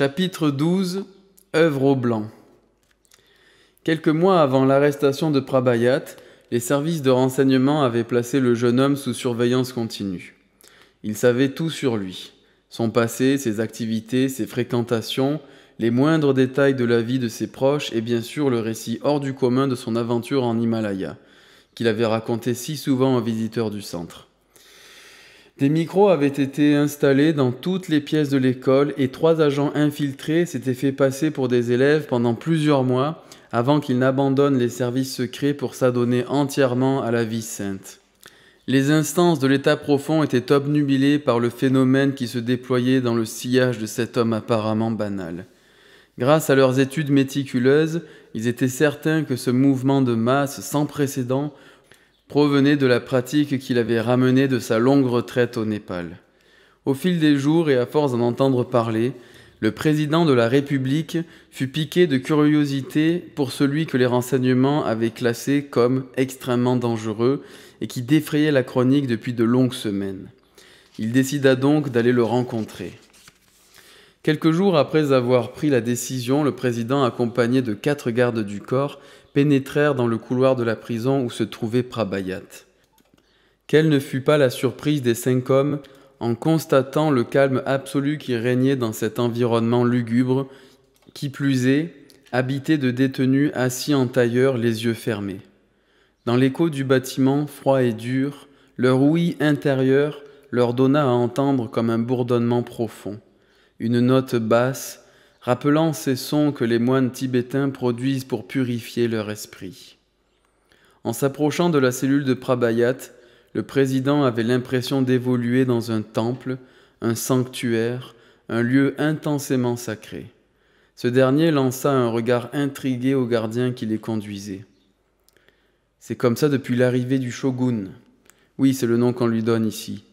Chapitre 12 Œuvre au blanc. Quelques mois avant l'arrestation de Prabayat, les services de renseignement avaient placé le jeune homme sous surveillance continue. Il savait tout sur lui son passé, ses activités, ses fréquentations, les moindres détails de la vie de ses proches et bien sûr le récit hors du commun de son aventure en Himalaya, qu'il avait raconté si souvent aux visiteurs du centre. Des micros avaient été installés dans toutes les pièces de l'école et trois agents infiltrés s'étaient fait passer pour des élèves pendant plusieurs mois avant qu'ils n'abandonnent les services secrets pour s'adonner entièrement à la vie sainte. Les instances de l'État profond étaient obnubilées par le phénomène qui se déployait dans le sillage de cet homme apparemment banal. Grâce à leurs études méticuleuses, ils étaient certains que ce mouvement de masse sans précédent provenait de la pratique qu'il avait ramenée de sa longue retraite au Népal. Au fil des jours et à force d'en entendre parler, le président de la République fut piqué de curiosité pour celui que les renseignements avaient classé comme extrêmement dangereux et qui défrayait la chronique depuis de longues semaines. Il décida donc d'aller le rencontrer. Quelques jours après avoir pris la décision, le président, accompagné de quatre gardes du corps, pénétrèrent dans le couloir de la prison où se trouvait Prabhayat. Quelle ne fut pas la surprise des cinq hommes en constatant le calme absolu qui régnait dans cet environnement lugubre, qui plus est, habité de détenus assis en tailleur les yeux fermés. Dans l'écho du bâtiment froid et dur, leur ouïe intérieure leur donna à entendre comme un bourdonnement profond, une note basse, rappelant ces sons que les moines tibétains produisent pour purifier leur esprit. En s'approchant de la cellule de Prabhayat, le président avait l'impression d'évoluer dans un temple, un sanctuaire, un lieu intensément sacré. Ce dernier lança un regard intrigué au gardien qui les conduisait. C'est comme ça depuis l'arrivée du shogun. Oui, c'est le nom qu'on lui donne ici.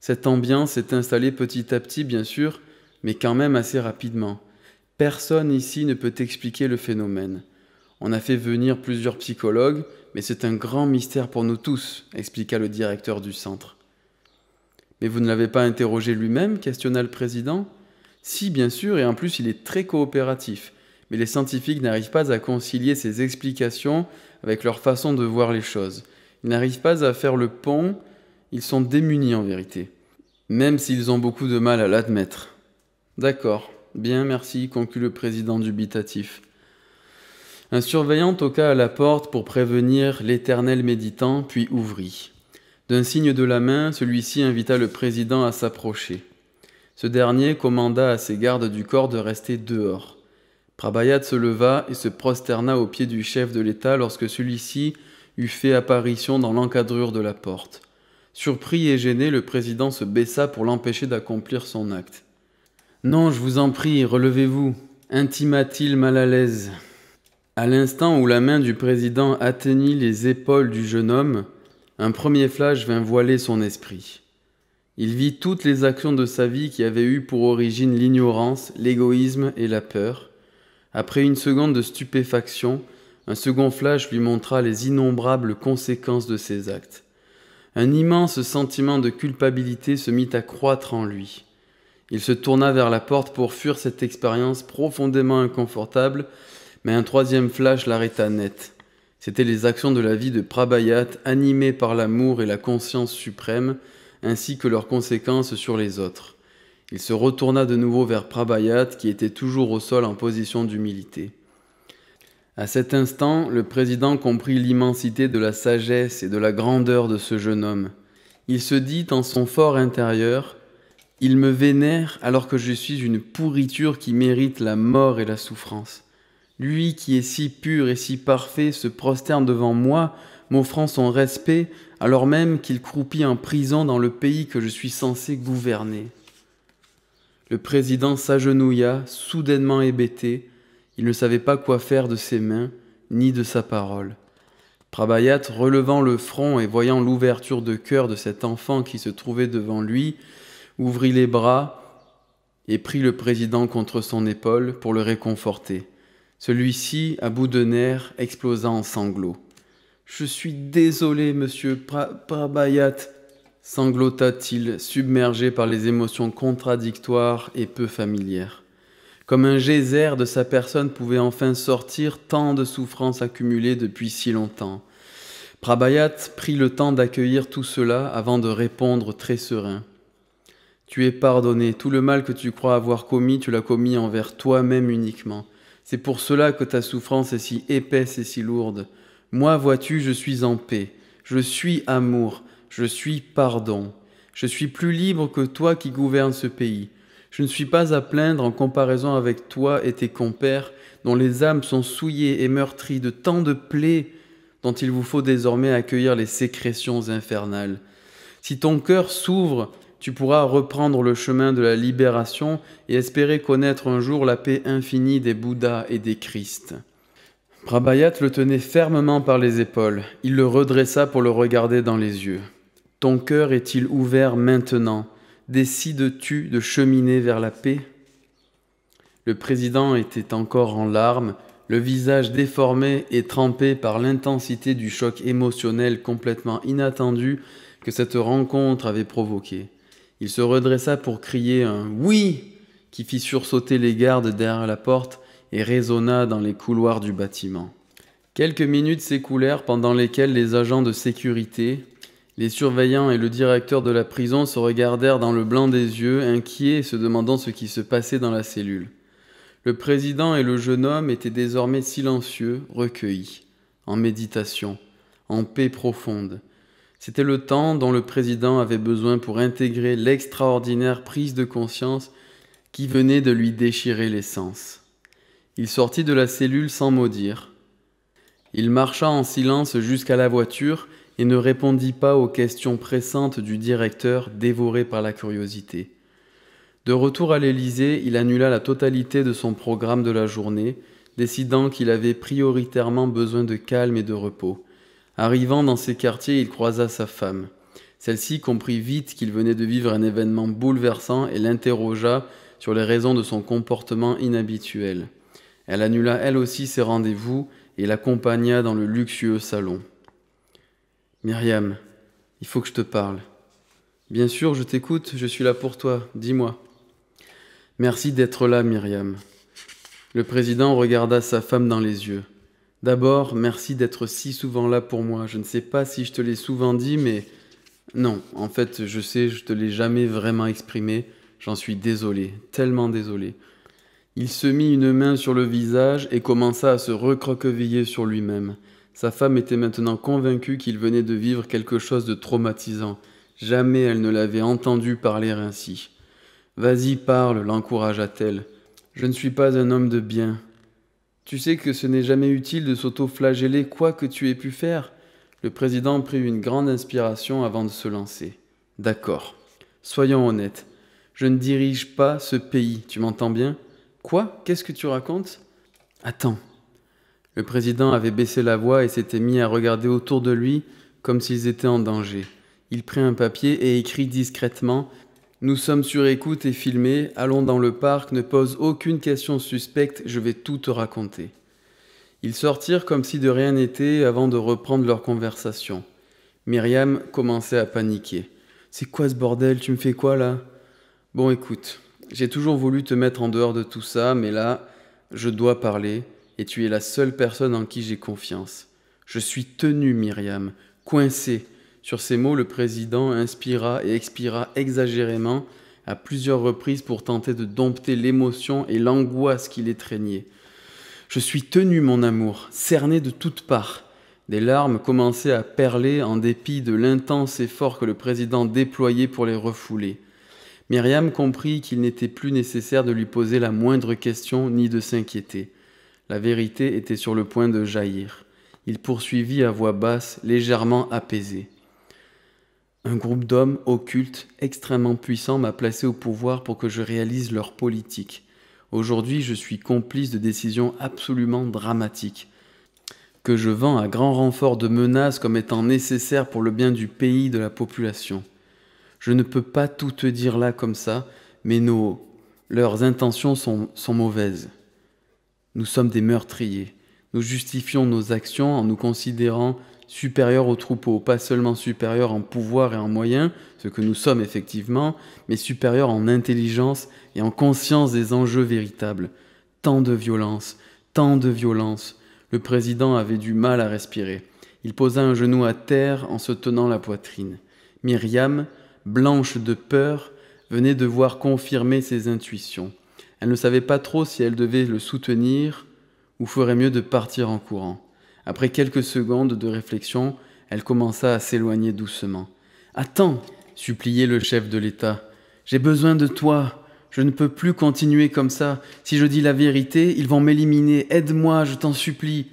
Cette ambiance s'est installée petit à petit, bien sûr, mais quand même assez rapidement Personne ici ne peut expliquer le phénomène. On a fait venir plusieurs psychologues, mais c'est un grand mystère pour nous tous, expliqua le directeur du centre. Mais vous ne l'avez pas interrogé lui-même questionna le président. Si, bien sûr, et en plus il est très coopératif, mais les scientifiques n'arrivent pas à concilier ces explications avec leur façon de voir les choses. Ils n'arrivent pas à faire le pont, ils sont démunis en vérité, même s'ils ont beaucoup de mal à l'admettre. D'accord, Bien, merci, conclut le président dubitatif. Un surveillant toqua à la porte pour prévenir l'éternel méditant, puis ouvrit. D'un signe de la main, celui-ci invita le président à s'approcher. Ce dernier commanda à ses gardes du corps de rester dehors. Prabhayat se leva et se prosterna aux pieds du chef de l'État lorsque celui-ci eut fait apparition dans l'encadrure de la porte. Surpris et gêné, le président se baissa pour l'empêcher d'accomplir son acte. Non, je vous en prie, relevez-vous, intima-t-il mal à l'aise. À l'instant où la main du président atteignit les épaules du jeune homme, un premier flash vint voiler son esprit. Il vit toutes les actions de sa vie qui avaient eu pour origine l'ignorance, l'égoïsme et la peur. Après une seconde de stupéfaction, un second flash lui montra les innombrables conséquences de ses actes. Un immense sentiment de culpabilité se mit à croître en lui. Il se tourna vers la porte pour fuir cette expérience profondément inconfortable, mais un troisième flash l'arrêta net. C'étaient les actions de la vie de Prabhayat animées par l'amour et la conscience suprême, ainsi que leurs conséquences sur les autres. Il se retourna de nouveau vers Prabhayat qui était toujours au sol en position d'humilité. À cet instant, le président comprit l'immensité de la sagesse et de la grandeur de ce jeune homme. Il se dit en son fort intérieur il me vénère alors que je suis une pourriture qui mérite la mort et la souffrance. Lui qui est si pur et si parfait se prosterne devant moi, m'offrant son respect, alors même qu'il croupit en prison dans le pays que je suis censé gouverner. Le président s'agenouilla, soudainement hébété, il ne savait pas quoi faire de ses mains, ni de sa parole. Prabayat, relevant le front et voyant l'ouverture de cœur de cet enfant qui se trouvait devant lui, ouvrit les bras et prit le président contre son épaule pour le réconforter. Celui-ci, à bout de nerfs, explosa en sanglots. Je suis désolé, monsieur Prabayat, sanglota-t-il, submergé par les émotions contradictoires et peu familières. Comme un geyser de sa personne pouvait enfin sortir tant de souffrances accumulées depuis si longtemps. Prabayat prit le temps d'accueillir tout cela avant de répondre très serein. Tu es pardonné. Tout le mal que tu crois avoir commis, tu l'as commis envers toi-même uniquement. C'est pour cela que ta souffrance est si épaisse et si lourde. Moi, vois-tu, je suis en paix. Je suis amour. Je suis pardon. Je suis plus libre que toi qui gouvernes ce pays. Je ne suis pas à plaindre en comparaison avec toi et tes compères, dont les âmes sont souillées et meurtries de tant de plaies dont il vous faut désormais accueillir les sécrétions infernales. Si ton cœur s'ouvre tu pourras reprendre le chemin de la libération et espérer connaître un jour la paix infinie des Bouddhas et des Christ. Prabhayat le tenait fermement par les épaules. Il le redressa pour le regarder dans les yeux. Ton cœur est-il ouvert maintenant Décides-tu de cheminer vers la paix Le président était encore en larmes, le visage déformé et trempé par l'intensité du choc émotionnel complètement inattendu que cette rencontre avait provoqué. Il se redressa pour crier un Oui qui fit sursauter les gardes derrière la porte et résonna dans les couloirs du bâtiment. Quelques minutes s'écoulèrent pendant lesquelles les agents de sécurité, les surveillants et le directeur de la prison se regardèrent dans le blanc des yeux, inquiets et se demandant ce qui se passait dans la cellule. Le président et le jeune homme étaient désormais silencieux, recueillis, en méditation, en paix profonde. C'était le temps dont le président avait besoin pour intégrer l'extraordinaire prise de conscience qui venait de lui déchirer les sens. Il sortit de la cellule sans maudire. dire. Il marcha en silence jusqu'à la voiture et ne répondit pas aux questions pressantes du directeur dévoré par la curiosité. De retour à l'Élysée, il annula la totalité de son programme de la journée, décidant qu'il avait prioritairement besoin de calme et de repos. Arrivant dans ses quartiers, il croisa sa femme. Celle-ci comprit vite qu'il venait de vivre un événement bouleversant et l'interrogea sur les raisons de son comportement inhabituel. Elle annula elle aussi ses rendez-vous et l'accompagna dans le luxueux salon. Myriam, il faut que je te parle. Bien sûr, je t'écoute, je suis là pour toi, dis-moi. Merci d'être là, Myriam. Le président regarda sa femme dans les yeux. D'abord, merci d'être si souvent là pour moi. Je ne sais pas si je te l'ai souvent dit, mais non, en fait, je sais, je te l'ai jamais vraiment exprimé. J'en suis désolé, tellement désolé. Il se mit une main sur le visage et commença à se recroqueviller sur lui-même. Sa femme était maintenant convaincue qu'il venait de vivre quelque chose de traumatisant. Jamais elle ne l'avait entendu parler ainsi. Vas-y, parle, l'encouragea-t-elle. Je ne suis pas un homme de bien. Tu sais que ce n'est jamais utile de s'auto-flageller quoi que tu aies pu faire. Le président prit une grande inspiration avant de se lancer. D'accord. Soyons honnêtes. Je ne dirige pas ce pays, tu m'entends bien Quoi Qu'est-ce que tu racontes Attends. Le président avait baissé la voix et s'était mis à regarder autour de lui comme s'ils étaient en danger. Il prit un papier et écrit discrètement nous sommes sur écoute et filmés, allons dans le parc, ne pose aucune question suspecte, je vais tout te raconter. Ils sortirent comme si de rien n'était avant de reprendre leur conversation. Myriam commençait à paniquer. C'est quoi ce bordel Tu me fais quoi là Bon écoute, j'ai toujours voulu te mettre en dehors de tout ça, mais là, je dois parler, et tu es la seule personne en qui j'ai confiance. Je suis tenue, Myriam, coincée, sur ces mots, le président inspira et expira exagérément à plusieurs reprises pour tenter de dompter l'émotion et l'angoisse qui étreignait. Je suis tenu, mon amour, cerné de toutes parts. Des larmes commençaient à perler en dépit de l'intense effort que le président déployait pour les refouler. Myriam comprit qu'il n'était plus nécessaire de lui poser la moindre question ni de s'inquiéter. La vérité était sur le point de jaillir. Il poursuivit à voix basse, légèrement apaisée. Un groupe d'hommes occultes, extrêmement puissants, m'a placé au pouvoir pour que je réalise leur politique. Aujourd'hui, je suis complice de décisions absolument dramatiques, que je vends à grand renfort de menaces comme étant nécessaires pour le bien du pays, de la population. Je ne peux pas tout te dire là comme ça, mais nos, leurs intentions sont mauvaises. Nous sommes des meurtriers. Nous justifions nos actions en nous considérant supérieur aux troupeaux, pas seulement supérieur en pouvoir et en moyens, ce que nous sommes effectivement, mais supérieur en intelligence et en conscience des enjeux véritables. Tant de violence, tant de violence. Le président avait du mal à respirer. Il posa un genou à terre en se tenant la poitrine. Myriam, blanche de peur, venait de voir confirmer ses intuitions. Elle ne savait pas trop si elle devait le soutenir ou ferait mieux de partir en courant. Après quelques secondes de réflexion, elle commença à s'éloigner doucement. Attends, suppliait le chef de l'État. J'ai besoin de toi. Je ne peux plus continuer comme ça. Si je dis la vérité, ils vont m'éliminer. Aide-moi, je t'en supplie.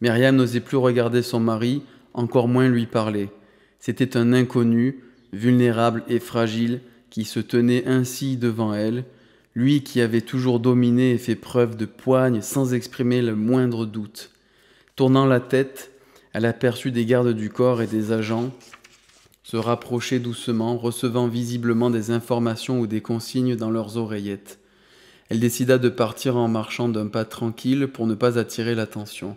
Myriam n'osait plus regarder son mari, encore moins lui parler. C'était un inconnu, vulnérable et fragile, qui se tenait ainsi devant elle, lui qui avait toujours dominé et fait preuve de poigne sans exprimer le moindre doute. Tournant la tête, elle aperçut des gardes du corps et des agents se rapprocher doucement, recevant visiblement des informations ou des consignes dans leurs oreillettes. Elle décida de partir en marchant d'un pas tranquille pour ne pas attirer l'attention.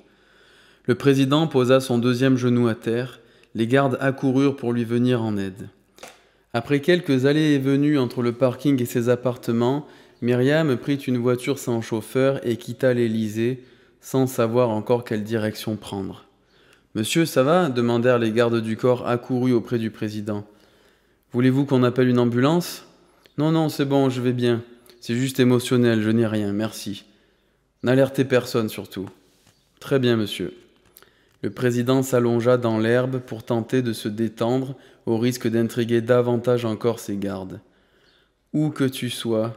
Le président posa son deuxième genou à terre, les gardes accoururent pour lui venir en aide. Après quelques allées et venues entre le parking et ses appartements, Myriam prit une voiture sans chauffeur et quitta l'Élysée, sans savoir encore quelle direction prendre. Monsieur, ça va demandèrent les gardes du corps accourus auprès du président. Voulez-vous qu'on appelle une ambulance Non, non, c'est bon, je vais bien. C'est juste émotionnel, je n'ai rien, merci. N'alertez personne surtout. Très bien, monsieur. Le président s'allongea dans l'herbe pour tenter de se détendre au risque d'intriguer davantage encore ses gardes. Où que tu sois,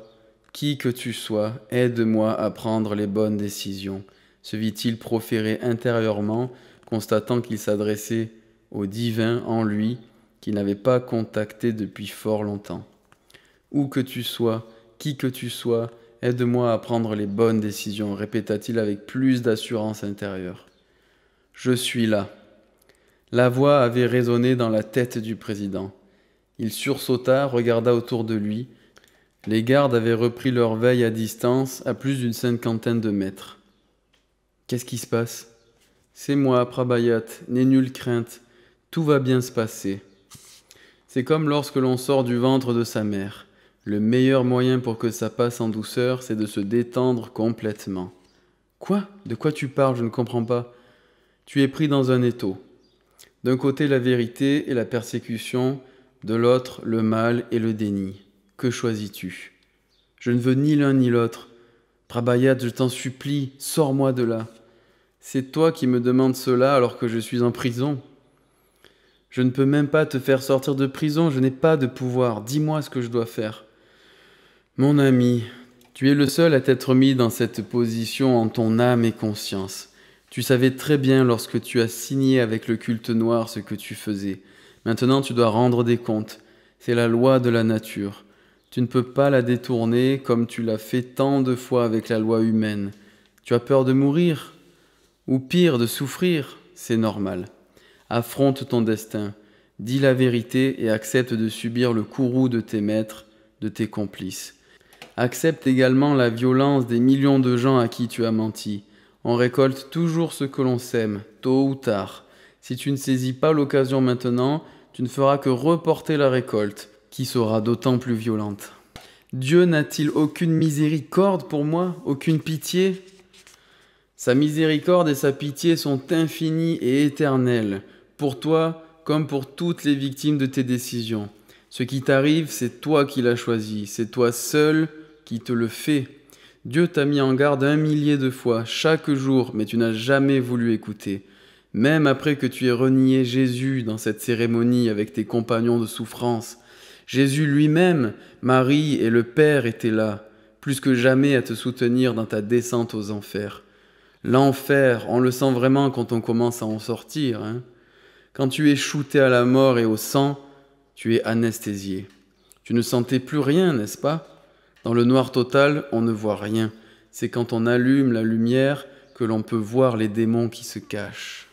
qui que tu sois, aide-moi à prendre les bonnes décisions se vit-il proférer intérieurement, constatant qu'il s'adressait au divin en lui, qu'il n'avait pas contacté depuis fort longtemps. Où que tu sois, qui que tu sois, aide-moi à prendre les bonnes décisions, répéta-t-il avec plus d'assurance intérieure. Je suis là. La voix avait résonné dans la tête du président. Il sursauta, regarda autour de lui. Les gardes avaient repris leur veille à distance, à plus d'une cinquantaine de mètres. Qu'est-ce qui se passe C'est moi, Prabayat, n'ai nulle crainte, tout va bien se passer. C'est comme lorsque l'on sort du ventre de sa mère. Le meilleur moyen pour que ça passe en douceur, c'est de se détendre complètement. Quoi De quoi tu parles Je ne comprends pas. Tu es pris dans un étau. D'un côté la vérité et la persécution, de l'autre le mal et le déni. Que choisis-tu Je ne veux ni l'un ni l'autre. Prabayat, je t'en supplie, sors-moi de là. C'est toi qui me demandes cela alors que je suis en prison. Je ne peux même pas te faire sortir de prison, je n'ai pas de pouvoir. Dis-moi ce que je dois faire. Mon ami, tu es le seul à t'être mis dans cette position en ton âme et conscience. Tu savais très bien lorsque tu as signé avec le culte noir ce que tu faisais. Maintenant tu dois rendre des comptes. C'est la loi de la nature. Tu ne peux pas la détourner comme tu l'as fait tant de fois avec la loi humaine. Tu as peur de mourir ou pire de souffrir, c'est normal. Affronte ton destin, dis la vérité et accepte de subir le courroux de tes maîtres, de tes complices. Accepte également la violence des millions de gens à qui tu as menti. On récolte toujours ce que l'on sème, tôt ou tard. Si tu ne saisis pas l'occasion maintenant, tu ne feras que reporter la récolte, qui sera d'autant plus violente. Dieu n'a-t-il aucune miséricorde pour moi, aucune pitié sa miséricorde et sa pitié sont infinies et éternelles, pour toi comme pour toutes les victimes de tes décisions. Ce qui t'arrive, c'est toi qui l'as choisi, c'est toi seul qui te le fais. Dieu t'a mis en garde un millier de fois chaque jour, mais tu n'as jamais voulu écouter. Même après que tu aies renié Jésus dans cette cérémonie avec tes compagnons de souffrance, Jésus lui-même, Marie et le Père étaient là, plus que jamais à te soutenir dans ta descente aux enfers l'enfer, on le sent vraiment quand on commence à en sortir. Hein. Quand tu es shooté à la mort et au sang, tu es anesthésié. Tu ne sentais plus rien, n'est-ce pas Dans le noir total, on ne voit rien. C'est quand on allume la lumière que l'on peut voir les démons qui se cachent.